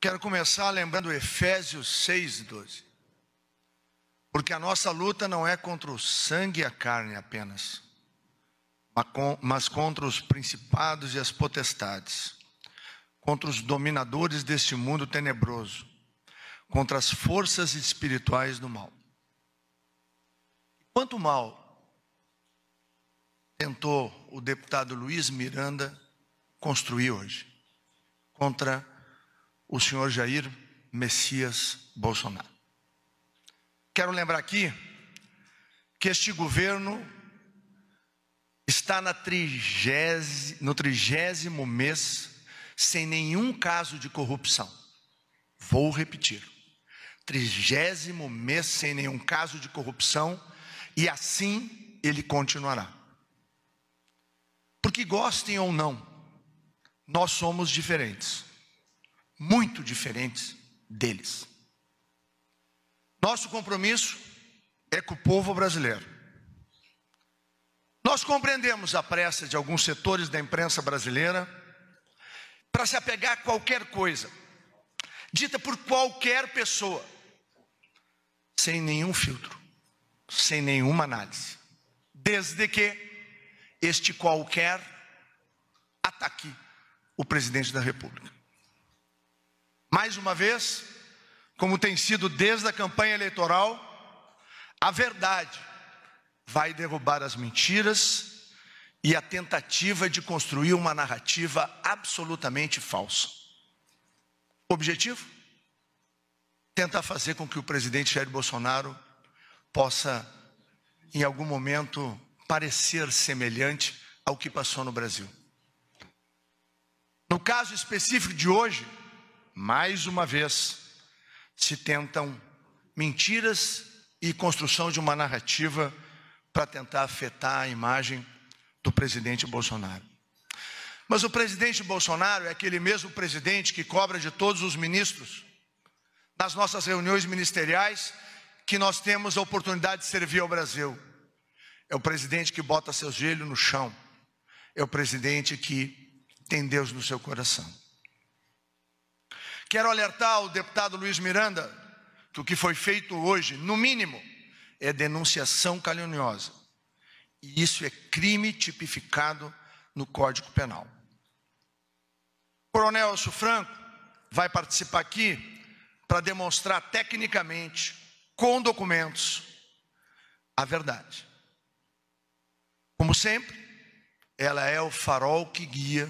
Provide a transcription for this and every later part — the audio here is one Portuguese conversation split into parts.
Quero começar lembrando Efésios 6,12. Porque a nossa luta não é contra o sangue e a carne apenas, mas contra os principados e as potestades, contra os dominadores deste mundo tenebroso, contra as forças espirituais do mal. Quanto mal tentou o deputado Luiz Miranda construir hoje contra o senhor Jair Messias Bolsonaro. Quero lembrar aqui que este governo está na trigésimo no trigésimo mês sem nenhum caso de corrupção. Vou repetir. Trigésimo mês sem nenhum caso de corrupção e assim ele continuará. Porque gostem ou não, nós somos diferentes muito diferentes deles. Nosso compromisso é com o povo brasileiro. Nós compreendemos a pressa de alguns setores da imprensa brasileira para se apegar a qualquer coisa, dita por qualquer pessoa, sem nenhum filtro, sem nenhuma análise. Desde que este qualquer ataque o presidente da República mais uma vez, como tem sido desde a campanha eleitoral, a verdade vai derrubar as mentiras e a tentativa de construir uma narrativa absolutamente falsa. Objetivo? Tentar fazer com que o presidente Jair Bolsonaro possa, em algum momento, parecer semelhante ao que passou no Brasil. No caso específico de hoje, mais uma vez, se tentam mentiras e construção de uma narrativa para tentar afetar a imagem do presidente Bolsonaro. Mas o presidente Bolsonaro é aquele mesmo presidente que cobra de todos os ministros, nas nossas reuniões ministeriais, que nós temos a oportunidade de servir ao Brasil. É o presidente que bota seu joelho no chão. É o presidente que tem Deus no seu coração. Quero alertar o deputado Luiz Miranda que o que foi feito hoje, no mínimo, é denunciação caluniosa. E isso é crime tipificado no Código Penal. O coronel Elcio Franco vai participar aqui para demonstrar tecnicamente, com documentos, a verdade. Como sempre, ela é o farol que guia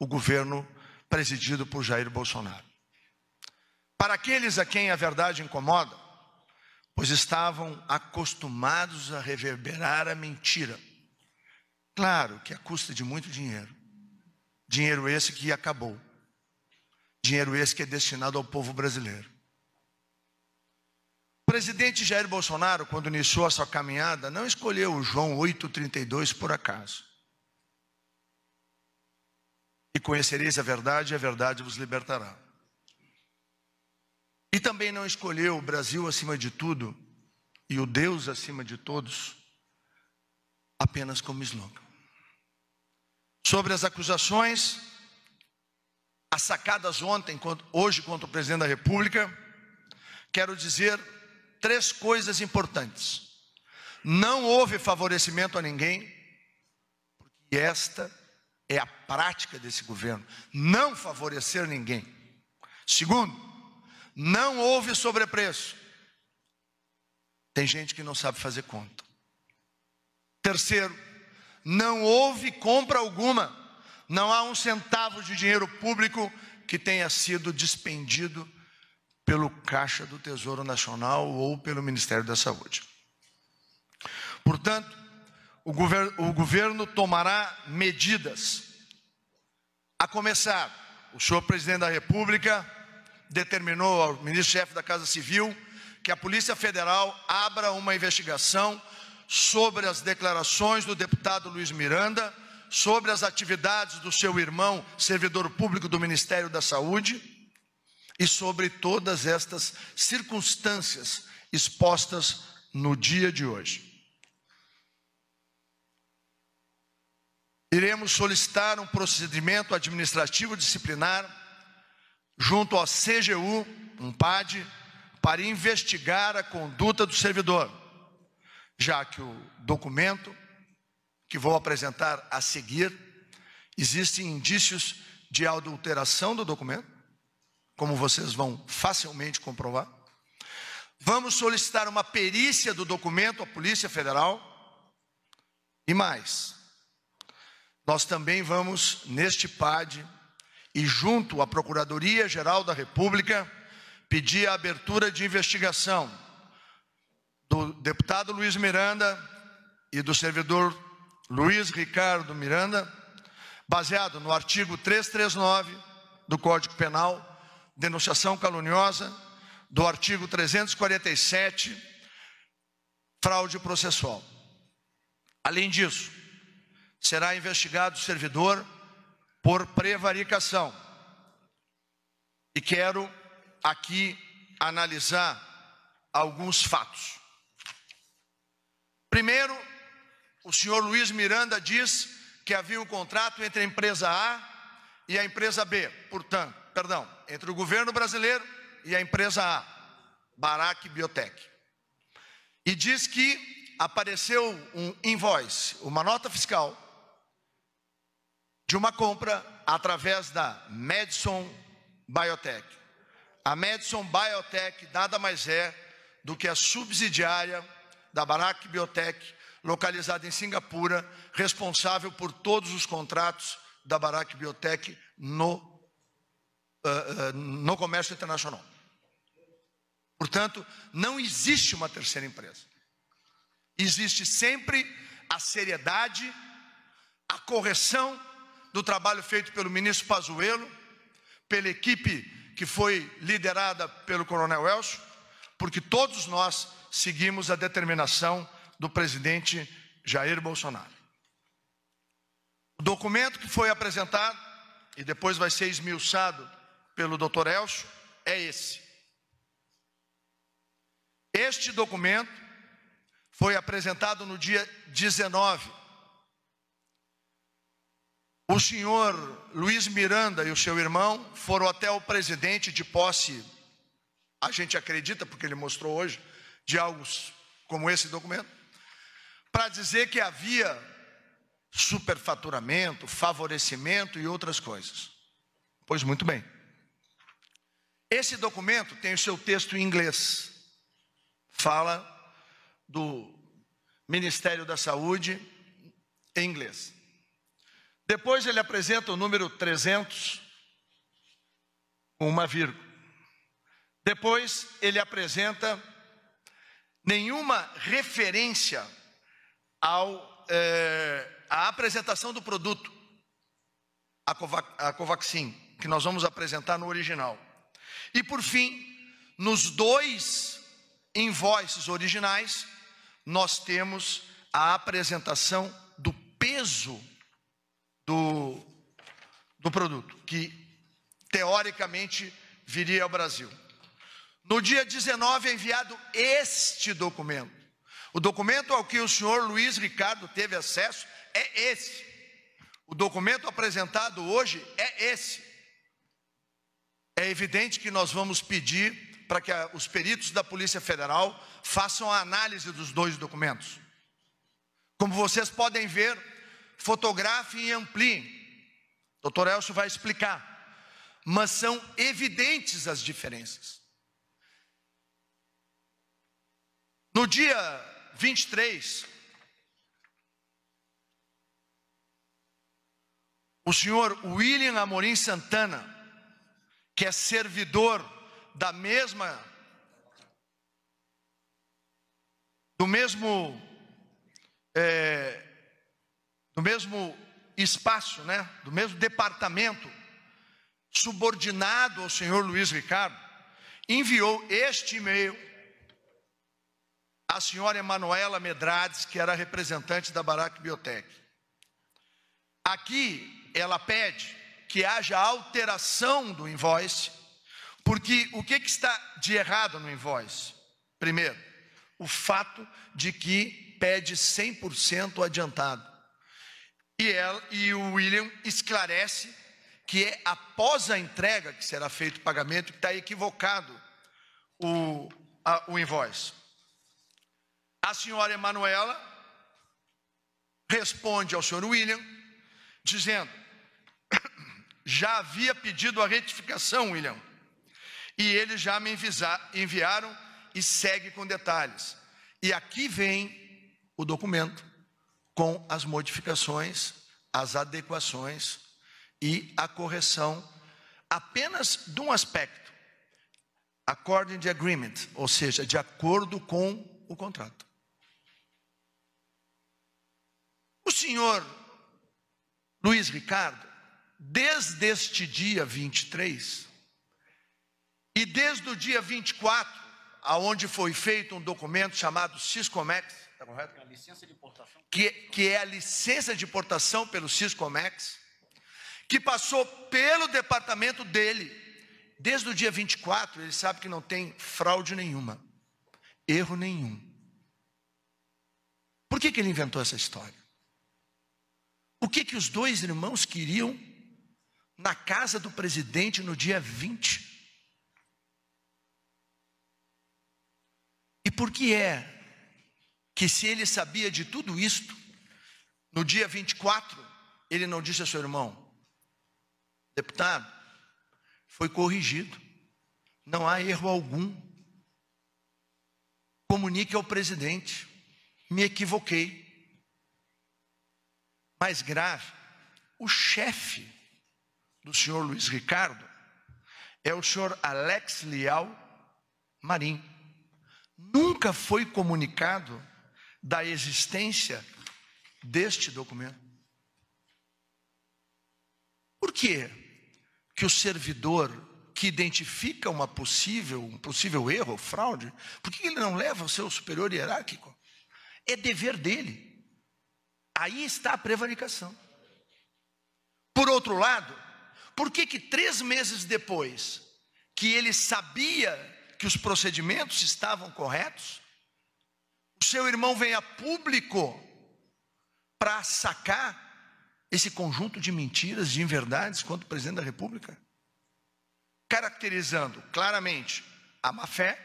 o governo presidido por Jair Bolsonaro para aqueles a quem a verdade incomoda, pois estavam acostumados a reverberar a mentira. Claro que a custa de muito dinheiro. Dinheiro esse que acabou. Dinheiro esse que é destinado ao povo brasileiro. O presidente Jair Bolsonaro, quando iniciou a sua caminhada, não escolheu o João 8,32 por acaso. E conhecereis a verdade, e a verdade vos libertará. E também não escolheu o Brasil acima de tudo e o Deus acima de todos apenas como slogan. Sobre as acusações, as sacadas ontem, hoje contra o presidente da República, quero dizer três coisas importantes. Não houve favorecimento a ninguém, porque esta é a prática desse governo, não favorecer ninguém. Segundo, não houve sobrepreço. Tem gente que não sabe fazer conta. Terceiro, não houve compra alguma. Não há um centavo de dinheiro público que tenha sido despendido pelo Caixa do Tesouro Nacional ou pelo Ministério da Saúde. Portanto, o governo, o governo tomará medidas, a começar, o senhor presidente da República determinou ao ministro-chefe da Casa Civil que a Polícia Federal abra uma investigação sobre as declarações do deputado Luiz Miranda, sobre as atividades do seu irmão, servidor público do Ministério da Saúde, e sobre todas estas circunstâncias expostas no dia de hoje. Iremos solicitar um procedimento administrativo disciplinar junto ao CGU, um PAD, para investigar a conduta do servidor, já que o documento que vou apresentar a seguir existem indícios de adulteração do documento, como vocês vão facilmente comprovar. Vamos solicitar uma perícia do documento à Polícia Federal e mais. Nós também vamos, neste PAD, e, junto à Procuradoria-Geral da República, pedi a abertura de investigação do deputado Luiz Miranda e do servidor Luiz Ricardo Miranda, baseado no artigo 339 do Código Penal, denunciação caluniosa, do artigo 347, fraude processual. Além disso, será investigado o servidor por prevaricação. E quero aqui analisar alguns fatos. Primeiro, o senhor Luiz Miranda diz que havia um contrato entre a empresa A e a empresa B, portanto, perdão, entre o governo brasileiro e a empresa A, Barack Biotech. E diz que apareceu um invoice, uma nota fiscal de uma compra através da Madison Biotech. A Madison Biotech nada mais é do que a subsidiária da Barack Biotech, localizada em Singapura, responsável por todos os contratos da Barack Biotech no, uh, uh, no comércio internacional. Portanto, não existe uma terceira empresa. Existe sempre a seriedade, a correção do trabalho feito pelo ministro Pazuello, pela equipe que foi liderada pelo coronel Elcio, porque todos nós seguimos a determinação do presidente Jair Bolsonaro. O documento que foi apresentado e depois vai ser esmiuçado pelo Dr. Elcio é esse. Este documento foi apresentado no dia 19 o senhor Luiz Miranda e o seu irmão foram até o presidente de posse, a gente acredita, porque ele mostrou hoje, de algo como esse documento, para dizer que havia superfaturamento, favorecimento e outras coisas. Pois muito bem. Esse documento tem o seu texto em inglês. Fala do Ministério da Saúde em inglês. Depois ele apresenta o número 300, uma vírgula. Depois ele apresenta nenhuma referência ao, é, à apresentação do produto, a, a Covaxin, que nós vamos apresentar no original. E por fim, nos dois invoices originais, nós temos a apresentação do peso do, do produto, que teoricamente viria ao Brasil. No dia 19 é enviado este documento. O documento ao que o senhor Luiz Ricardo teve acesso é esse. O documento apresentado hoje é esse. É evidente que nós vamos pedir para que a, os peritos da Polícia Federal façam a análise dos dois documentos. Como vocês podem ver, fotografe e amplie. Doutor Elcio vai explicar. Mas são evidentes as diferenças. No dia 23, o senhor William Amorim Santana, que é servidor da mesma do mesmo é, do mesmo espaço, né, do mesmo departamento, subordinado ao senhor Luiz Ricardo, enviou este e-mail à senhora Emanuela Medrades, que era representante da Barac Biotech. Aqui ela pede que haja alteração do invoice, porque o que, que está de errado no invoice? Primeiro, o fato de que pede 100% adiantado. E, ela, e o William esclarece que é após a entrega que será feito o pagamento, que está equivocado o, a, o invoice. A senhora Emanuela responde ao senhor William, dizendo: Já havia pedido a retificação, William, e eles já me enviaram e segue com detalhes. E aqui vem o documento com as modificações, as adequações e a correção apenas de um aspecto, according to agreement, ou seja, de acordo com o contrato. O senhor Luiz Ricardo, desde este dia 23 e desde o dia 24, aonde foi feito um documento chamado Ciscomex, Tá correto? A licença de importação. Que, que é a licença de importação pelo Ciscomex, é que passou pelo departamento dele. Desde o dia 24, ele sabe que não tem fraude nenhuma, erro nenhum. Por que, que ele inventou essa história? O que, que os dois irmãos queriam na casa do presidente no dia 20? E por que é que se ele sabia de tudo isto, no dia 24, ele não disse a seu irmão, deputado, foi corrigido, não há erro algum. Comunique ao presidente, me equivoquei. Mais grave, o chefe do senhor Luiz Ricardo é o senhor Alex Leal Marim. Nunca foi comunicado da existência deste documento. Por quê? que o servidor que identifica uma possível, um possível erro, fraude, por que ele não leva o seu superior hierárquico? É dever dele. Aí está a prevaricação. Por outro lado, por que, que três meses depois que ele sabia que os procedimentos estavam corretos, seu irmão venha público para sacar esse conjunto de mentiras, de inverdades quanto presidente da República? Caracterizando claramente a má fé,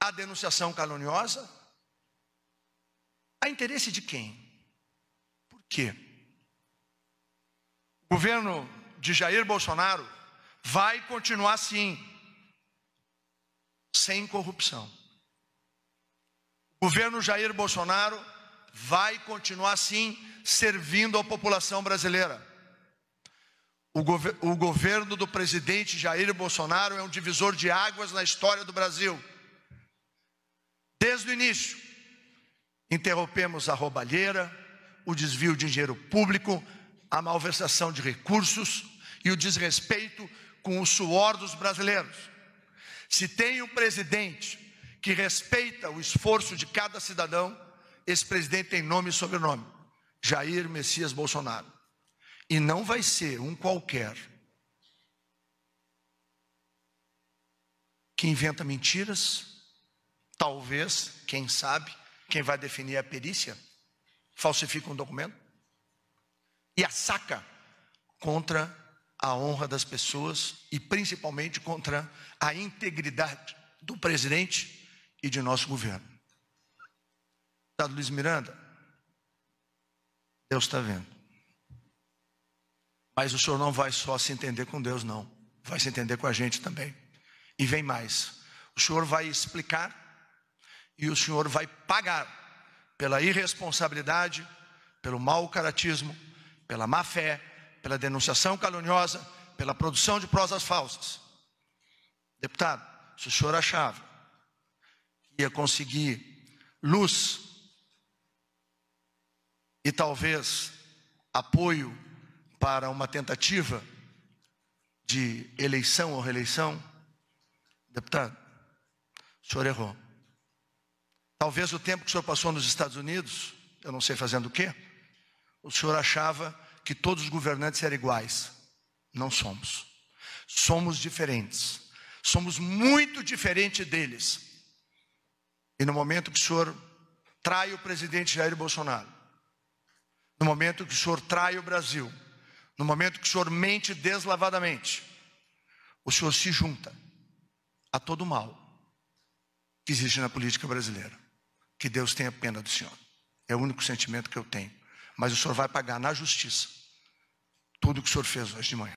a denunciação caluniosa, a interesse de quem? Por quê? O governo de Jair Bolsonaro vai continuar assim, sem corrupção governo Jair Bolsonaro vai continuar sim servindo a população brasileira. O, gover o, governo do presidente Jair Bolsonaro é um divisor de águas na história do Brasil. Desde o início, interrompemos a roubalheira, o desvio de dinheiro público, a malversação de recursos e o desrespeito com o suor dos brasileiros. Se tem um presidente que respeita o esforço de cada cidadão, esse presidente tem nome e sobrenome: Jair Messias Bolsonaro. E não vai ser um qualquer que inventa mentiras, talvez, quem sabe, quem vai definir a perícia, falsifica um documento e a saca contra a honra das pessoas e principalmente contra a integridade do presidente e de nosso governo. Deputado tá, Luiz Miranda, Deus está vendo. Mas o senhor não vai só se entender com Deus, não. Vai se entender com a gente também. E vem mais. O senhor vai explicar e o senhor vai pagar pela irresponsabilidade, pelo mau caratismo, pela má fé, pela denunciação caluniosa, pela produção de prosas falsas. Deputado, se o senhor achava ia conseguir luz e talvez apoio para uma tentativa de eleição ou reeleição, deputado, o senhor errou. Talvez o tempo que o senhor passou nos Estados Unidos, eu não sei fazendo o quê, o senhor achava que todos os governantes eram iguais. Não somos. Somos diferentes. Somos muito diferente deles. E no momento que o senhor trai o presidente Jair Bolsonaro, no momento que o senhor trai o Brasil, no momento que o senhor mente deslavadamente, o senhor se junta a todo o mal que existe na política brasileira. Que Deus tenha pena do senhor. É o único sentimento que eu tenho. Mas o senhor vai pagar na justiça tudo o que o senhor fez hoje de manhã.